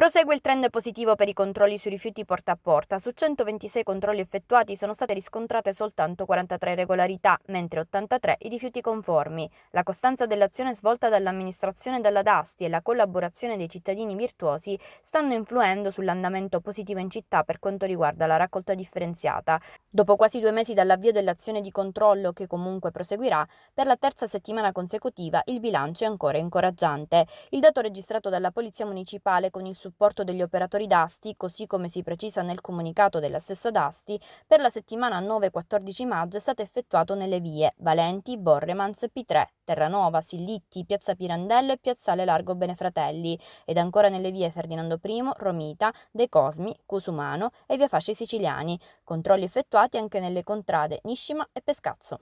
Prosegue il trend positivo per i controlli sui rifiuti porta a porta. Su 126 controlli effettuati sono state riscontrate soltanto 43 irregolarità, mentre 83 i rifiuti conformi. La costanza dell'azione svolta dall'amministrazione e dalla DASTI e la collaborazione dei cittadini virtuosi stanno influendo sull'andamento positivo in città per quanto riguarda la raccolta differenziata. Dopo quasi due mesi dall'avvio dell'azione di controllo, che comunque proseguirà, per la terza settimana consecutiva il bilancio è ancora incoraggiante. Il dato registrato dalla Polizia Municipale con il suo supporto degli operatori DASTI, così come si precisa nel comunicato della stessa DASTI, per la settimana 9-14 maggio è stato effettuato nelle vie Valenti, Borremans, P3, Terranova, Sillitti, Piazza Pirandello e Piazzale Largo Benefratelli ed ancora nelle vie Ferdinando I, Romita, De Cosmi, Cusumano e via Fasci Siciliani, controlli effettuati anche nelle contrade Niscima e Pescazzo.